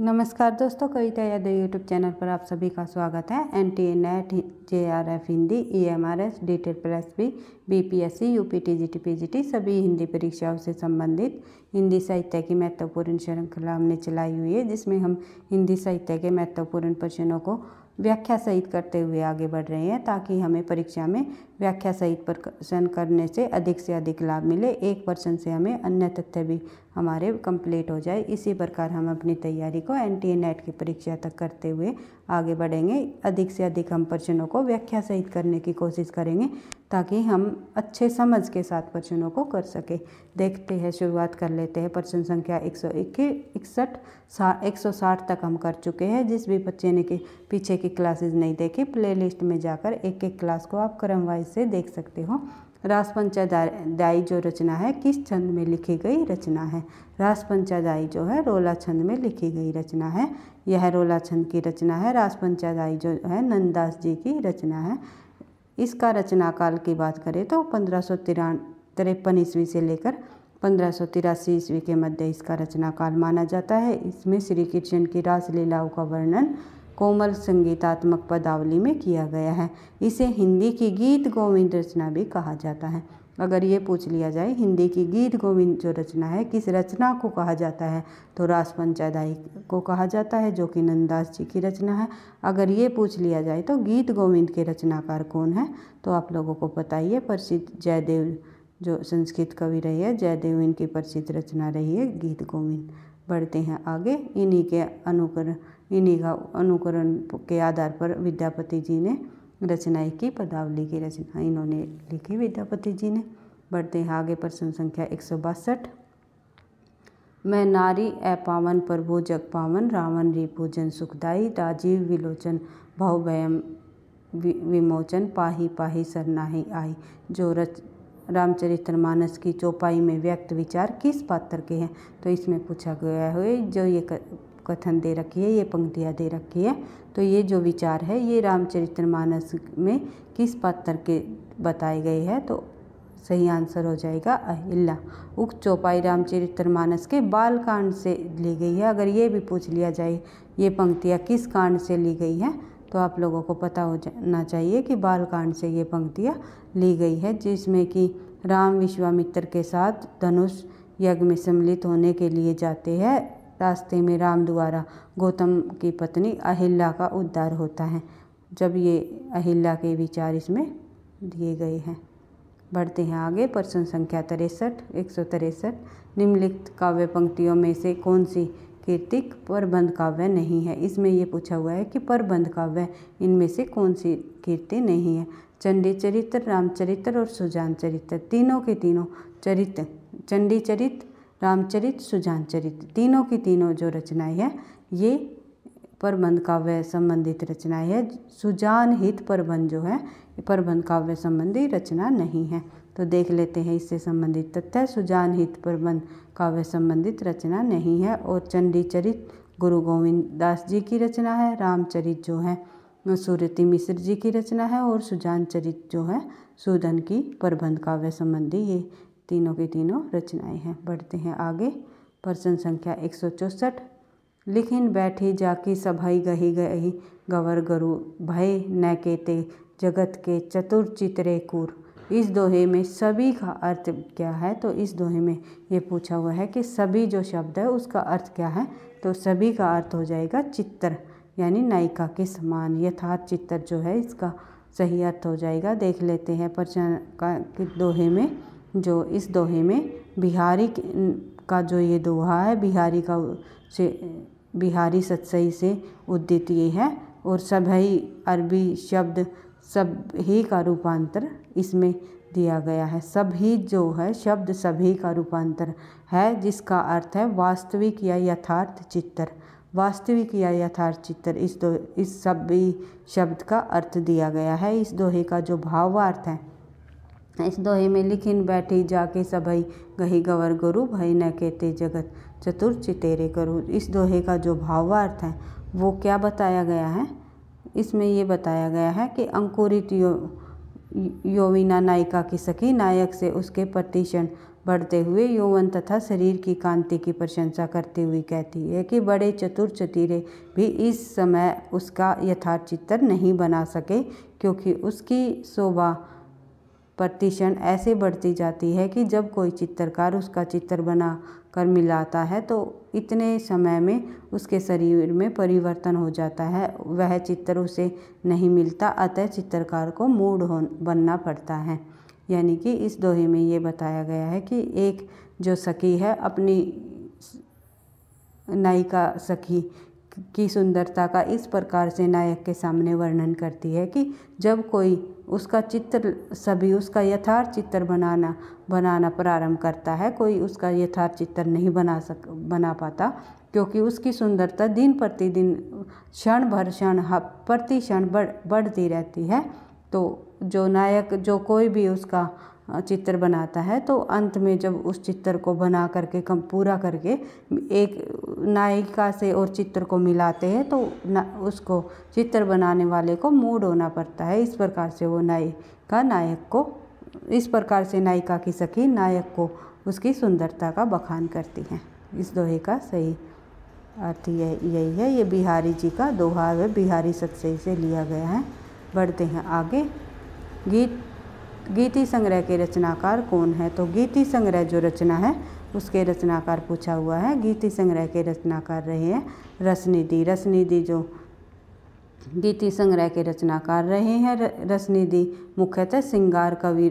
नमस्कार दोस्तों कविता Yadav YouTube channel पर आप सभी का स्वागत है N T A NET J R F Hindi E M R S D टेल plus B B P S C U P T G T P G T सभी हिंदी परीक्षाओं से संबंधित हिंदी साहित्य की महत्वपूर्ण श्रृंखला हमने चलाई हुई है जिसमें हम हिंदी साहित्य के महत्वपूर्ण प्रश्नों को व्याख्या सहित करते हुए आगे बढ़ रहे हैं ताकि हमें परीक्षा में व्याख्या सहित प्रकाशन करने से अधिक से अधिक लाभ मिले एक पर्सन से हमें अन्य तथ्य भी हमारे कंप्लीट हो जाए इसी प्रकार हम अपनी तैयारी को एन टी नेट की परीक्षा तक करते हुए आगे बढ़ेंगे अधिक से अधिक हम प्रश्नों को व्याख्या सहित करने की कोशिश करेंगे ताकि हम अच्छे समझ के साथ प्रश्नों को कर सके देखते हैं शुरुआत कर लेते हैं प्रश्न संख्या एक सौ इकसठ एक सौ साठ तक हम कर चुके हैं जिस भी बच्चे ने के पीछे की क्लासेस नहीं देखी प्लेलिस्ट में जाकर एक एक क्लास को आप क्रम से देख सकते हो रासपंचादाई जो रचना है किस छंद में लिखी गई रचना है रासपंचादाई जो है रोला छंद में लिखी गई रचना है यह रोला छंद की रचना है रासपंचादाई जो है नंददास जी की रचना है इसका रचना काल की बात करें तो पंद्रह सौ ईस्वी से लेकर पंद्रह सौ ईस्वी के मध्य इसका रचना काल माना जाता है इसमें श्री कृष्ण की रासलीलाओं का वर्णन कोमल संगीतात्मक पदावली में किया गया है इसे हिंदी की गीत गोविंद रचना भी कहा जाता है अगर ये पूछ लिया जाए हिंदी की गीत गोविंद जो रचना है किस रचना को कहा जाता है तो रास को कहा जाता है जो कि नंदास जी की रचना है अगर ये पूछ लिया जाए तो गीत गोविंद के रचनाकार कौन है तो आप लोगों को पता ही है प्रसिद्ध जयदेव जो संस्कृत कवि रही है जयदेव इनकी प्रसिद्ध रचना रही है गीत गोविंद बढ़ते हैं आगे इन्हीं के अनुकरण इन्हीं का अनुकरण के आधार पर विद्यापति जी ने रचनाएँ की पदावली की रचना इन्होंने लिखी विद्यापति जी ने बढ़ते हैं आगे प्रश्न संख्या एक सौ बासठ मैं नारी ए पावन प्रभु जग पावन रावण री पूजन सुखदाई राजीव विलोचन भाव भयम विमोचन पाही पाही सरनाही आई जो रच रामचरितमानस की चौपाई में व्यक्त विचार किस पात्र के हैं तो इसमें पूछा गया है जो ये कथन दे रखी है ये पंक्तियाँ दे रखी है तो ये जो विचार है ये रामचरितमानस में किस पात्र के बताए गए हैं तो सही आंसर हो जाएगा अहिल्ला उक्त चौपाई रामचरितमानस के बाल कांड से ली गई है अगर ये भी पूछ लिया जाए ये पंक्तियाँ किस कांड से ली गई हैं तो आप लोगों को पता हो जाना चाहिए कि बाल कांड से ये पंक्तियाँ ली गई है जिसमें कि राम विश्वामित्र के साथ धनुष यज्ञ में सम्मिलित होने के लिए जाते हैं रास्ते में राम द्वारा गौतम की पत्नी अहिल्या का उद्धार होता है जब ये अहिल्या के विचार इसमें दिए गए हैं बढ़ते हैं आगे प्रश्न संख्या तिरसठ एक सौ तिरसठ निम्नलिखित काव्य पंक्तियों में से कौन सी कीर्तिक प्रबंध काव्य नहीं है इसमें ये पूछा हुआ है कि प्रबंध काव्य इनमें से कौन सी कीर्ति नहीं है चंडी चरित्र रामचरित्र और सुजान चरित्र तीनों के तीनों चरित्र चंडी चरित्र रामचरित सुजान चरित तीनों की तीनों जो रचनाएं हैं ये प्रबंध काव्य संबंधित रचनाएं है सुजान हित प्रबंध जो है प्रबंध काव्य संबंधी रचना नहीं है तो देख लेते हैं इससे संबंधित तथ्य सुजान हित प्रबंध काव्य संबंधित रचना नहीं है और चंडी चरित गुरु गोविंद दास जी की रचना है रामचरित जो है सूरति मिश्र जी की रचना है और सुजान चरित जो है सूदन की प्रबंध काव्य संबंधी ये तीनों की तीनों रचनाएं हैं बढ़ते हैं आगे प्रश्न संख्या एक सौ चौसठ लिखिन बैठी जाकी सभाई गही गही गवर गरु भय न केते जगत के चतुर चित्रे कूर इस दोहे में सभी का अर्थ क्या है तो इस दोहे में ये पूछा हुआ है कि सभी जो शब्द है उसका अर्थ क्या है तो सभी का अर्थ हो जाएगा चित्र यानी नायिका के समान यथार्थ चित्र जो है इसका सही अर्थ हो जाएगा देख लेते हैं प्रश्न का दोहे में जो इस दोहे में बिहारी का जो ये दोहा है बिहारी का से बिहारी सत्सई से उद्दित ये है और सभी अरबी शब्द सब ही का रूपांतर इसमें दिया गया है सभी जो है शब्द सभी का रूपांतर है जिसका अर्थ है वास्तविक या यथार्थ चित्तर वास्तविक या यथार्थ चित्र इस दो इस सभी शब्द का अर्थ दिया गया है इस दोहे का जो भावार्थ है इस दोहे में लिखिन बैठी जाके सबई गही गवर गुरु भई न कहते जगत चतुर चितेरे करु इस दोहे का जो भावार्थ है वो क्या बताया गया है इसमें ये बताया गया है कि अंकुरित यो योविना नायिका की सखी नायक से उसके प्रतिषण बढ़ते हुए यौवन तथा शरीर की कांति की प्रशंसा करते हुए कहती है कि बड़े चतुर चतीरे भी इस समय उसका यथार्थ चित्र नहीं बना सके क्योंकि उसकी शोभा प्रतिशण ऐसे बढ़ती जाती है कि जब कोई चित्रकार उसका चित्र बना कर मिलाता है तो इतने समय में उसके शरीर में परिवर्तन हो जाता है वह चित्र उसे नहीं मिलता अतः चित्रकार को मूड हो बनना पड़ता है यानी कि इस दोहे में ये बताया गया है कि एक जो सखी है अपनी नायिका सखी की सुंदरता का इस प्रकार से नायक के सामने वर्णन करती है कि जब कोई उसका चित्र सभी उसका यथार्थ चित्र बनाना बनाना प्रारंभ करता है कोई उसका यथार्थ चित्र नहीं बना सक बना पाता क्योंकि उसकी सुंदरता दिन प्रतिदिन क्षण भर क्षण प्रति क्षण बढ़ बढ़ती रहती है तो जो नायक जो कोई भी उसका चित्र बनाता है तो अंत में जब उस चित्र को बना करके कम पूरा करके एक नायिका से और चित्र को मिलाते हैं तो उसको चित्र बनाने वाले को मूड होना पड़ता है इस प्रकार से वो नायिका नायक को इस प्रकार से नायिका की सखी नायक को उसकी सुंदरता का बखान करती हैं इस दोहे का सही अर्थ यही यही है ये बिहारी जी का दोहा है बिहारी सत्सई से लिया गया है बढ़ते हैं आगे गीत गीति संग्रह के रचनाकार कौन है तो गीति संग्रह जो रचना है उसके रचनाकार पूछा हुआ है गीति संग्रह के रचनाकार रहे हैं रसनिधि रसनिधि जो गीति संग्रह के रचनाकार रहे हैं रसनिधि मुख्यतः श्रृंगार कवि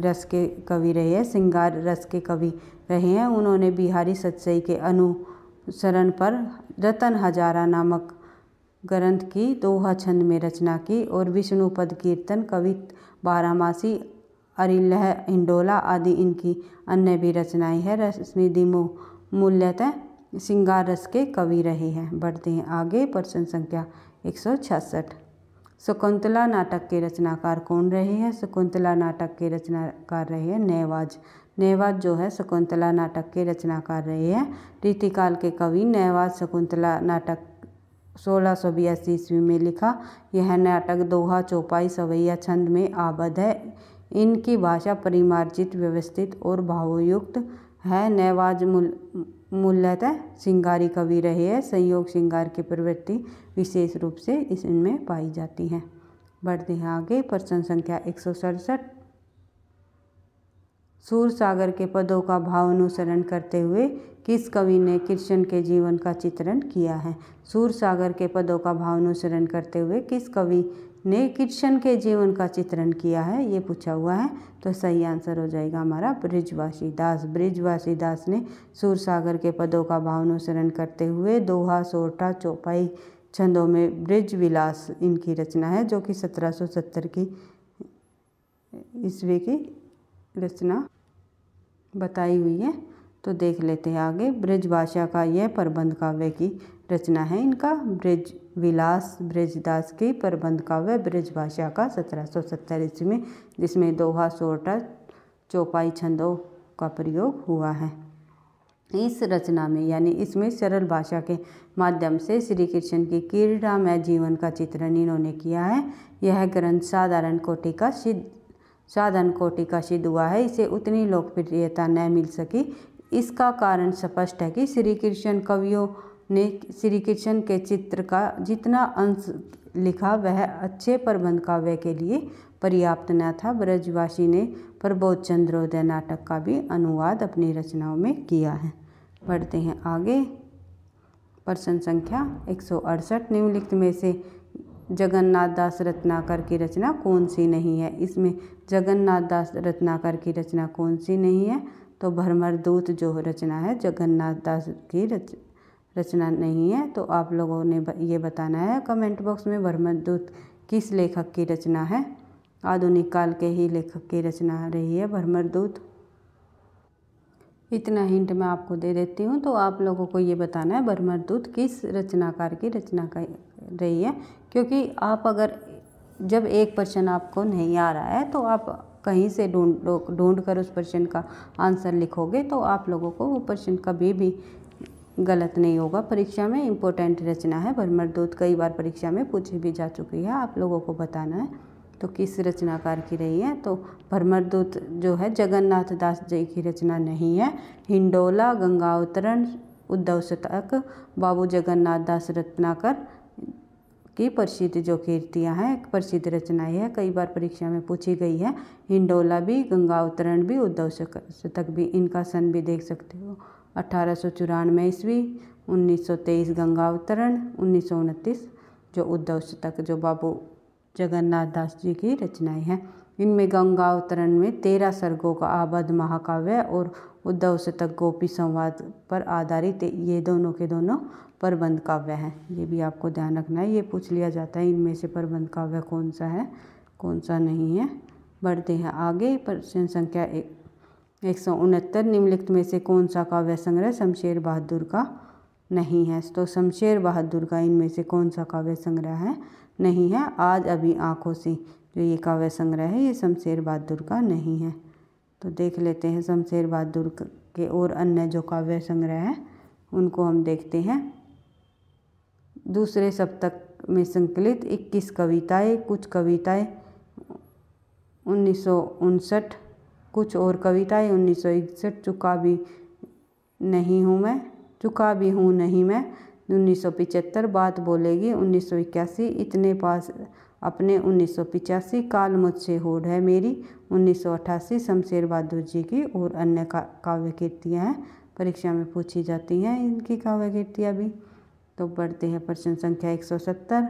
रस के कवि रहे हैं श्रृंगार रस के कवि रहे हैं उन्होंने बिहारी सच्चाई के अनुसरण पर रतन हजारा नामक ग्रंथ की दोहा छंद में रचना की और विष्णुपद कीर्तन कवित बारामासी अरिलह इंडोला आदि इनकी अन्य भी रचनाएं हैं रश्मि मूल्यतः सिंगार रस के कवि रहे हैं बढ़ते हैं आगे प्रश्न संख्या एक सौ छियासठ शकुंतला नाटक के रचनाकार कौन रहे हैं शकुंतला नाटक के रचनाकार रहे हैं नेवाज नेवाज जो है शकुंतला नाटक के रचनाकार रहे हैं रीतिकाल के कवि नहवाज शकुंतला नाटक सोलह सौ बयासी ईस्वी में लिखा यह नाटक दोहा चौपाई सवैया छंद में आबद्ध है इनकी भाषा परिमार्जित व्यवस्थित और भावयुक्त है नवाज मूल मूलतः सिंगारी कवि रहे हैं संयोग सिंगार की प्रवृत्ति विशेष रूप से इसमें पाई जाती है बढ़ते हैं आगे प्रश्न संख्या एक सौ सड़सठ सूर सागर के पदों का भाव अनुसरण करते हुए किस कवि ने कृष्ण के जीवन का चित्रण किया है सूर सागर के पदों का भावानुसरण करते हुए किस कवि ने कृष्ण के जीवन का चित्रण किया है ये पूछा हुआ है तो सही आंसर हो जाएगा हमारा ब्रिजवासी दास ब्रिजवासी दास ने सागर के पदों का भावानुसरण करते हुए दोहा सोटा चौपाई छंदों में ब्रिज विलास इनकी रचना है जो कि 1770 की ईस्वी की रचना बताई हुई है तो देख लेते हैं आगे ब्रज भाषा का यह प्रबंध काव्य की रचना है इनका ब्रज विलास ब्रजदास के प्रबंध काव्य ब्रज भाषा का सत्तर ईस्वी में जिसमें दोहा सोटा चौपाई छंदों का प्रयोग हुआ है इस रचना में यानी इसमें सरल भाषा के माध्यम से श्री कृष्ण की क्रीड़ामय जीवन का चित्रण इन्होंने किया है यह ग्रंथ साधारण कोटि का सिद्ध साधन कोटि का सिद्ध हुआ है इसे उतनी लोकप्रियता न मिल सकी इसका कारण स्पष्ट है कि श्री कृष्ण कवियों ने श्री कृष्ण के चित्र का जितना अंश लिखा वह अच्छे प्रबंध काव्य के लिए पर्याप्त न था ब्रजवासी ने प्रबोध चंद्रोदय नाटक का भी अनुवाद अपनी रचनाओं में किया है पढ़ते हैं आगे प्रश्न संख्या एक सौ अड़सठ निम्नलिखित में से जगन्नाथ दास रत्नाकर की रचना कौन सी नहीं है इसमें जगन्नाथ दास रत्नाकर की रचना कौन सी नहीं है तो भरमर दूत जो रचना है जगन्नाथ दास की रच रचना नहीं है तो आप लोगों ने ये बताना है कमेंट बॉक्स में भरमर दूत किस लेखक की रचना है आधुनिक काल के ही लेखक की रचना रही है भरमर दूत इतना हिंट मैं आपको दे देती हूँ तो आप लोगों को ये बताना है भरमर दूत किस रचनाकार की रचना का रही है क्योंकि आप अगर जब एक प्रश्न आपको नहीं आ रहा है तो आप कहीं से ढूंढ ढूंढ कर उस प्रश्न का आंसर लिखोगे तो आप लोगों को वो प्रश्न कभी भी गलत नहीं होगा परीक्षा में इम्पोर्टेंट रचना है भरमर दूत कई बार परीक्षा में पूछी भी जा चुकी है आप लोगों को बताना है तो किस रचनाकार की रही है तो भरमर दूत जो है जगन्नाथ दास जी की रचना नहीं है हिंडोला गंगावतरण उद्धव शतक बाबू जगन्नाथ दास रत्नाकर की प्रसिद्ध जो कीर्तियाँ हैं एक प्रसिद्ध रचनाएँ है कई बार परीक्षा में पूछी गई है हिंडोला भी गंगा उत्तरण भी उद्धव शतक भी इनका सन भी देख सकते हो अठारह सौ चौरानवे ईस्वी उन्नीस सौ तेईस गंगा उत्तरण उन्नीस सौ उनतीस जो उद्धव शतक जो बाबू जगन्नाथ दास जी की रचनाएँ हैं इनमें गंगा अवतरण में तेरह सर्गों का आबद्ध महाकाव्य और उद्धव शतक गोपी संवाद पर आधारित ये दोनों के दोनों प्रबंध काव्य हैं ये भी आपको ध्यान रखना है ये पूछ लिया जाता है इनमें से प्रबंध काव्य कौन सा है कौन सा नहीं है बढ़ते हैं आगे प्रश्न संख्या एक एक सौ उनहत्तर निम्नलिखित में से कौन सा काव्य संग्रह शमशेर बहादुर का नहीं है तो शमशेर बहादुर का इनमें से कौन सा काव्य संग्रह है नहीं है आज अभी आँखों से जो ये काव्य संग्रह है ये शमशेर बहादुर का नहीं है तो देख लेते हैं शमशेर बहादुर के और अन्य जो काव्य संग्रह हैं उनको हम देखते हैं दूसरे सप्तक में संकलित 21 कविताएं कुछ कविताएं उन्नीस कुछ और कविताएं उन्नीस सौ चुका भी नहीं हूँ मैं चुका भी हूँ नहीं मैं उन्नीस बात बोलेगी उन्नीस इतने पास अपने उन्नीस काल मुझसे होड़ है मेरी उन्नीस सौ शमशेर बहादुर जी की और अन्य का, काव्य कीर्तियाँ हैं परीक्षा में पूछी जाती हैं इनकी काव्य कीर्तियाँ भी तो बढ़ते हैं प्रश्न संख्या 170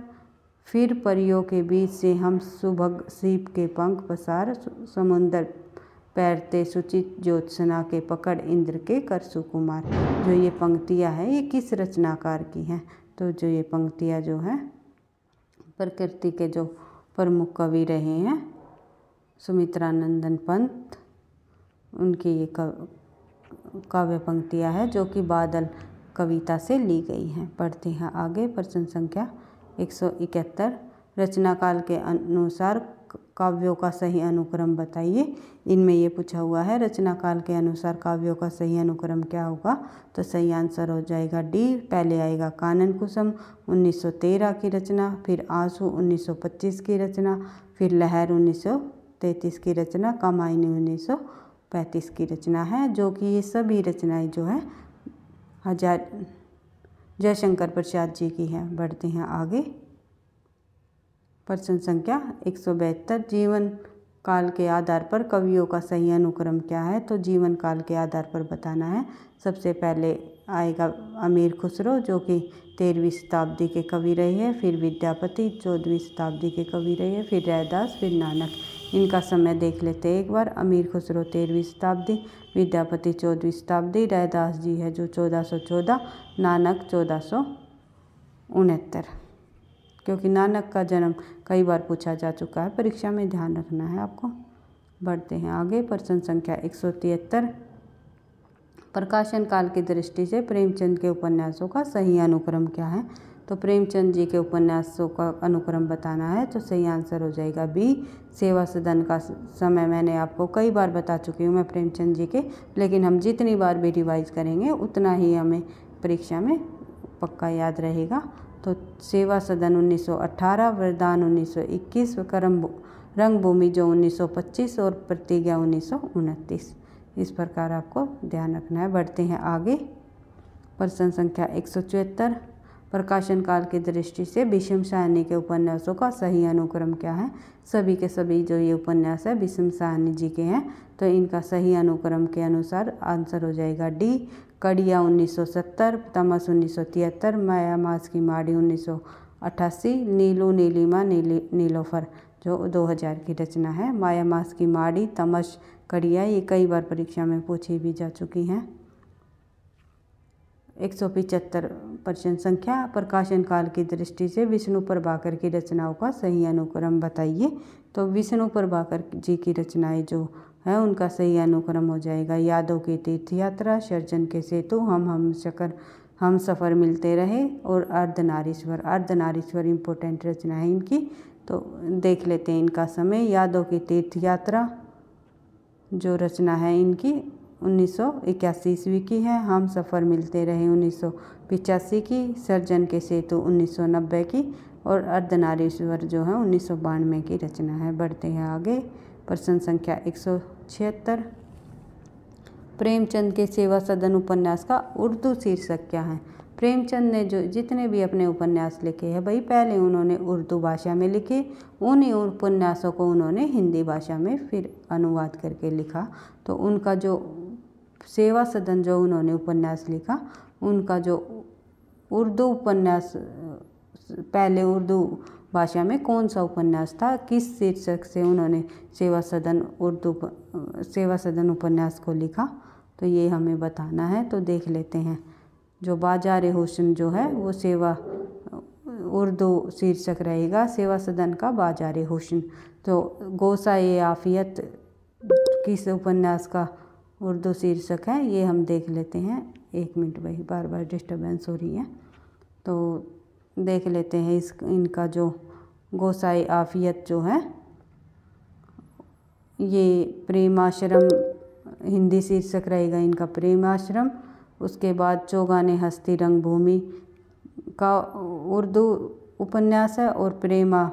फिर परियों के बीच से हम सुभग सीप के पंख पसार समुंदर पैरते सुचित ज्योत्सना के पकड़ इंद्र के कर सुकुमार जो ये पंक्तियाँ हैं ये किस रचनाकार की हैं तो जो ये पंक्तियाँ जो हैं प्रकृति के जो प्रमुख कवि रहे हैं नंदन पंत उनकी ये काव्य पंक्तियाँ हैं जो कि बादल कविता से ली गई हैं पढ़ते हैं आगे प्रश्न संख्या एक सौ इकहत्तर रचनाकाल के अनुसार काव्यों का सही अनुक्रम बताइए इनमें ये पूछा हुआ है रचना काल के अनुसार काव्यों का सही अनुक्रम क्या होगा तो सही आंसर हो जाएगा डी पहले आएगा कानन कुसुम 1913 की रचना फिर आंसू 1925 की रचना फिर लहर 1933 की रचना कामायनी 1935 की रचना है जो कि ये सभी रचनाएं जो है हजार जयशंकर प्रसाद जी की हैं बढ़ते हैं आगे प्रश्न संख्या एक सौ बहत्तर जीवन काल के आधार पर कवियों का सही अनुक्रम क्या है तो जीवन काल के आधार पर बताना है सबसे पहले आएगा अमीर खुसरो जो कि तेरहवीं शताब्दी के कवि रहे हैं फिर विद्यापति चौदहवीं शताब्दी के कवि रहे हैं फिर रैदास फिर नानक इनका समय देख लेते हैं एक बार अमीर खुसरो तेरहवीं शताब्दी विद्यापति चौदहवीं शताब्दी रैदास जी है जो चौदह सौ चौदह नानक चौदह सौ उनहत्तर क्योंकि नानक का जन्म कई बार पूछा जा चुका है परीक्षा में ध्यान रखना है आपको बढ़ते हैं आगे प्रश्न संख्या एक सौ तिहत्तर प्रकाशन काल की दृष्टि से प्रेमचंद के उपन्यासों का सही अनुक्रम क्या है तो प्रेमचंद जी के उपन्यासों का अनुक्रम बताना है तो सही आंसर हो जाएगा बी सेवा सदन का समय मैंने आपको कई बार बता चुकी हूँ मैं प्रेमचंद जी के लेकिन हम जितनी बार भी रिवाइज करेंगे उतना ही हमें परीक्षा में पक्का याद रहेगा तो सेवा सदन 1918 वरदान 1921 व कर्म रंगभूमि जो 1925 और प्रतिज्ञा उन्नीस इस प्रकार आपको ध्यान रखना है बढ़ते हैं आगे प्रश्न संख्या एक सौ प्रकाशन काल की दृष्टि से विषम सहनी के उपन्यासों का सही अनुक्रम क्या है सभी के सभी जो ये उपन्यास है विषम साहनी जी के हैं तो इनका सही अनुक्रम के अनुसार आंसर हो जाएगा डी कड़िया 1970 तमस 1973 माया मास की माड़ी 1988 नीलू नीलिमा नीली नीलोफर जो 2000 की रचना है माया मास की माड़ी तमस कड़िया ये कई बार परीक्षा में पूछी भी जा चुकी हैं एक सौ पिचहत्तर परसेंट संख्या प्रकाशन काल की दृष्टि से विष्णु प्रभाकर की रचनाओं का सही अनुक्रम बताइए तो विष्णु प्रभाकर जी की रचनाएं जो है उनका सही अनुक्रम हो जाएगा यादों की तीर्थ यात्रा सर्जन के सेतु हम हम शकर हम सफ़र मिलते रहे और अर्धनारीश्वर अर्धनारीश्वर इम्पोर्टेंट रचना है इनकी तो देख लेते हैं इनका समय यादों की तीर्थ यात्रा जो रचना है इनकी उन्नीस ईस्वी की है हम सफ़र मिलते रहे उन्नीस की सर्जन के सेतु 1990 की और अर्धनारीश्वर जो है उन्नीस की रचना है बढ़ते हैं आगे प्रश्न संख्या एक प्रेमचंद के सेवा सदन उपन्यास का उर्दू शीर्षक क्या है प्रेमचंद ने जो जितने भी अपने उपन्यास लिखे हैं भाई पहले उन्होंने उर्दू भाषा में लिखे उन्हीं उपन्यासों को उन्होंने हिंदी भाषा में फिर अनुवाद करके लिखा तो उनका जो सेवा सदन जो उन्होंने उपन्यास लिखा उनका जो उर्दू उपन्यास पहले उर्दू भाषा में कौन सा उपन्यास था किस शीर्षक से उन्होंने सेवा सदन उर्दू सेवा सदन उपन्यास को लिखा तो ये हमें बताना है तो देख लेते हैं जो बाजार हुसन जो है वो सेवा उर्दू शीर्षक रहेगा सेवा सदन का बाजार हुसन तो गोसा ए आफियत किस उपन्यास का उर्दू शीर्षक है ये हम देख लेते हैं एक मिनट वही बार बार डिस्टर्बेंस हो रही है तो देख लेते हैं इस इनका जो गोसाई आफियत जो है ये प्रेमाश्रम हिंदी शीर्षक रहेगा इनका प्रेमाश्रम उसके बाद चौगाने हस्ती रंगभूमि का उर्दू उपन्यास है और प्रेमा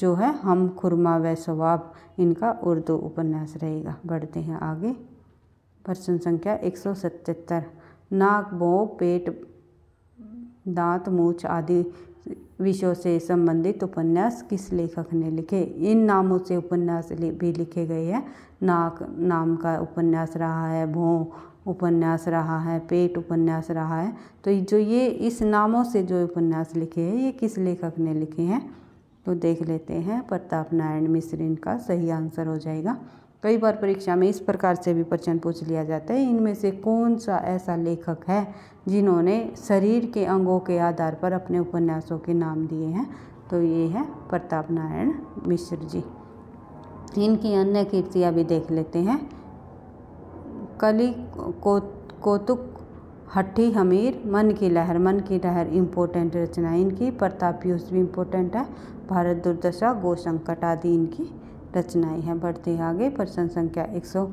जो है हम खुरमा व सवाब इनका उर्दू उपन्यास रहेगा बढ़ते हैं आगे प्रश्न संख्या एक सौ सतहत्तर नाक भों पेट दांत मूछ आदि विषयों से संबंधित उपन्यास किस लेखक ने लिखे इन नामों से उपन्यास भी लिखे गए हैं नाक नाम का उपन्यास रहा है भों उपन्यास रहा है पेट उपन्यास रहा है तो जो ये इस नामों से जो उपन्यास लिखे हैं ये किस लेखक ने लिखे हैं तो देख लेते हैं प्रताप नारायण मिश्र इनका सही आंसर हो जाएगा कई बार परीक्षा में इस प्रकार से भी प्रश्न पूछ लिया जाता है इनमें से कौन सा ऐसा लेखक है जिन्होंने शरीर के अंगों के आधार पर अपने उपन्यासों के नाम दिए हैं तो ये है प्रताप नारायण मिश्र जी इनकी अन्य कीर्तियाँ भी देख लेते हैं कली को कोतुक हट्ठी हमीर मन की लहर मन की लहर इम्पोर्टेंट रचना इनकी प्रताप पीयूष भी इम्पोर्टेंट है भारत दुर्दशा गो संकट आदि इनकी रचनाएं हैं बढ़ते आगे प्रश्न संख्या एक सौ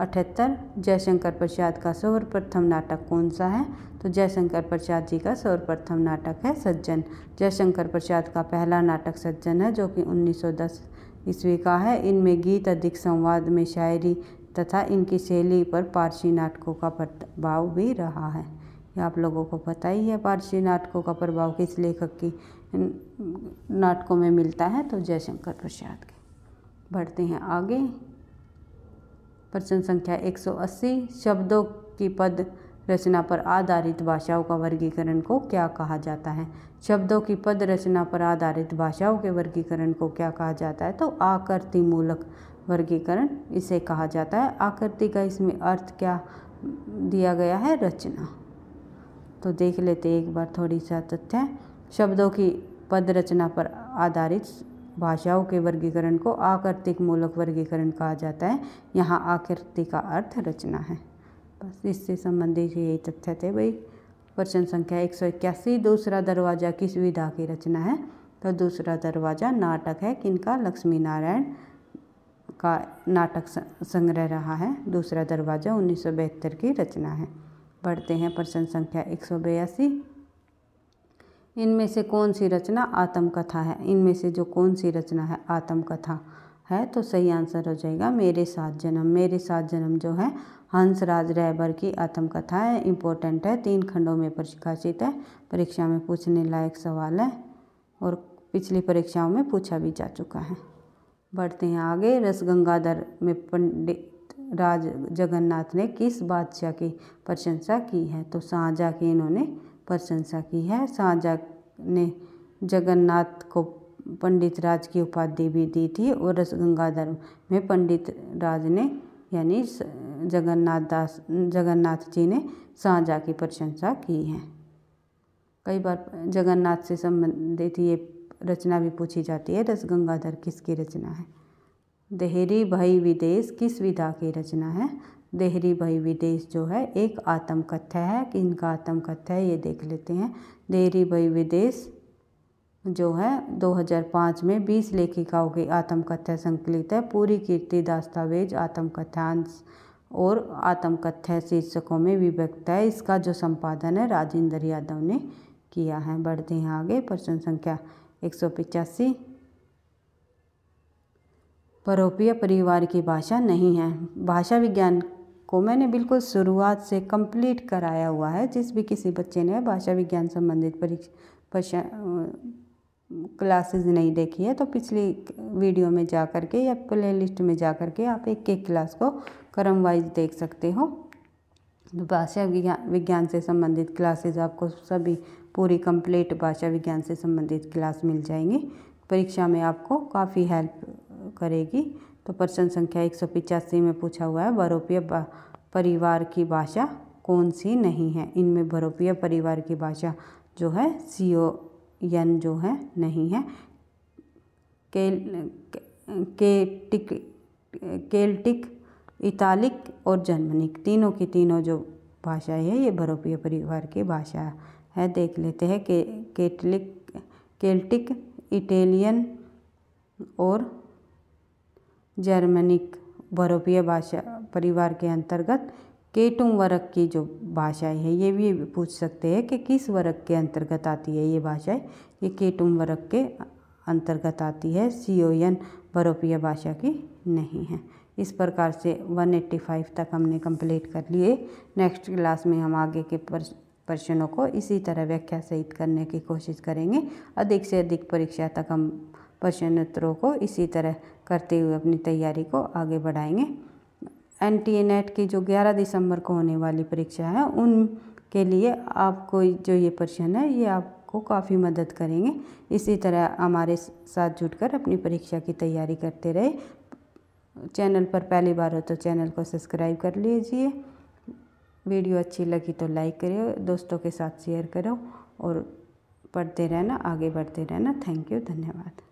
अठहत्तर जयशंकर प्रसाद का सर्वप्रथम नाटक कौन सा है तो जयशंकर प्रसाद जी का सर्वप्रथम नाटक है सज्जन जयशंकर प्रसाद का पहला नाटक सज्जन है जो कि 1910 ईस्वी का है इनमें गीत अधिक संवाद में शायरी तथा इनकी शैली पर पारसी नाटकों का प्रभाव भी रहा है ये आप लोगों को पता ही है पारसी नाटकों का प्रभाव किस लेखक की नाटकों में मिलता है तो जयशंकर प्रसाद के बढ़ते हैं आगे प्रश्न संख्या 180 शब्दों की पद रचना पर आधारित भाषाओं का वर्गीकरण को क्या कहा जाता है शब्दों की पद रचना पर आधारित भाषाओं के वर्गीकरण को क्या कहा जाता है तो आकृति मूलक वर्गीकरण इसे कहा जाता है आकृति का इसमें अर्थ क्या दिया गया है रचना तो देख लेते एक बार थोड़ी सा तथ्य शब्दों की पद रचना पर आधारित भाषाओं के वर्गीकरण को आकृतिक मूलक वर्गीकरण कहा जाता है यहाँ आकृति का अर्थ रचना है बस इससे संबंधित यही तथ्य थे भाई प्रश्न संख्या एक सौ इक्यासी दूसरा दरवाज़ा किस विधा की रचना है तो दूसरा दरवाज़ा नाटक है किनका लक्ष्मी नारायण का नाटक संग्रह रहा है दूसरा दरवाज़ा उन्नीस की रचना है बढ़ते हैं प्रश्न संख्या एक सौ बयासी इनमें से कौन सी रचना आत्मकथा है इनमें से जो कौन सी रचना है आत्मकथा है तो सही आंसर हो जाएगा मेरे साथ जन्म मेरे साथ जन्म जो है राज रैबर की आत्मकथा है इम्पोर्टेंट है तीन खंडों में प्रकाशित है परीक्षा में पूछने लायक सवाल है और पिछली परीक्षाओं में पूछा भी जा चुका है बढ़ते हैं आगे रस गंगाधर में पंडित राज जगन्नाथ ने किस बादशाह की प्रशंसा की है तो साझा की इन्होंने प्रशंसा की है साझा ने जगन्नाथ को पंडित राज की उपाधि भी दी थी और रस गंगाधर में पंडित राज ने यानी जगन्नाथ दास जगन्नाथ जी ने साझा की प्रशंसा की है कई बार जगन्नाथ से संबंधित ये रचना भी पूछी जाती है रस गंगाधर किसकी रचना है देहरी भाई विदेश किस विधा की रचना है देहरी भाई विदेश जो है एक आत्म कथ्य है कि इनका आत्म कथ्य है ये देख लेते हैं देहरी भाई विदेश जो है 2005 में 20 लेखिकाओं की आत्मकथ्य संकलित है पूरी कीर्ति दस्तावेज आत्मकथ्यांश और आत्मकथ्य शीर्षकों में विभक्त है इसका जो संपादन है राजेंद्र यादव ने किया है बढ़ते हैं आगे प्रश्न संख्या एक सौ परोपीय परिवार की भाषा नहीं है भाषा विज्ञान को मैंने बिल्कुल शुरुआत से कंप्लीट कराया हुआ है जिस भी किसी बच्चे ने भाषा विज्ञान संबंधित परीक्षा क्लासेस नहीं देखी है तो पिछली वीडियो में जा कर के या प्ले लिस्ट में जा कर के आप एक एक क्लास को क्रम वाइज देख सकते हो तो भाषा विज्ञान से संबंधित क्लासेस आपको सभी पूरी कंप्लीट भाषा विज्ञान से संबंधित क्लास मिल जाएंगी परीक्षा में आपको काफ़ी हेल्प करेगी तो प्रश्न संख्या एक में पूछा हुआ है बरोपीय परिवार की भाषा कौन सी नहीं है इनमें बरोपीय परिवार की भाषा जो है सी ओ एन जो है नहीं है के, के टिक केल्टिक इतालिक और जर्मनिक तीनों की तीनों जो भाषा है ये बरोपीय परिवार की भाषा है देख लेते हैं के केटलिक केल्टिक इटेलियन और जर्मनिक बरोपीय भाषा परिवार के अंतर्गत केटुम वर्ग की जो भाषाएं हैं ये भी पूछ सकते हैं कि किस वर्ग के अंतर्गत आती है ये भाषाएं ये केटुम वर्ग के अंतर्गत आती है सी ओ एन बरोपीय भाषा की नहीं है इस प्रकार से 185 तक हमने कंप्लीट कर लिए नेक्स्ट क्लास में हम आगे के प्रश्नों को इसी तरह व्याख्या सहित करने की कोशिश करेंगे अधिक से अधिक परीक्षा तक हम प्रश्नोत्तरों को इसी तरह करते हुए अपनी तैयारी को आगे बढ़ाएंगे एन टी ए नेट की जो 11 दिसंबर को होने वाली परीक्षा है उन के लिए आपको जो ये प्रश्न है ये आपको काफ़ी मदद करेंगे इसी तरह हमारे साथ जुड़कर अपनी परीक्षा की तैयारी करते रहे चैनल पर पहली बार हो तो चैनल को सब्सक्राइब कर लीजिए वीडियो अच्छी लगी तो लाइक करो दोस्तों के साथ शेयर करो और पढ़ते रहना आगे बढ़ते रहना थैंक यू धन्यवाद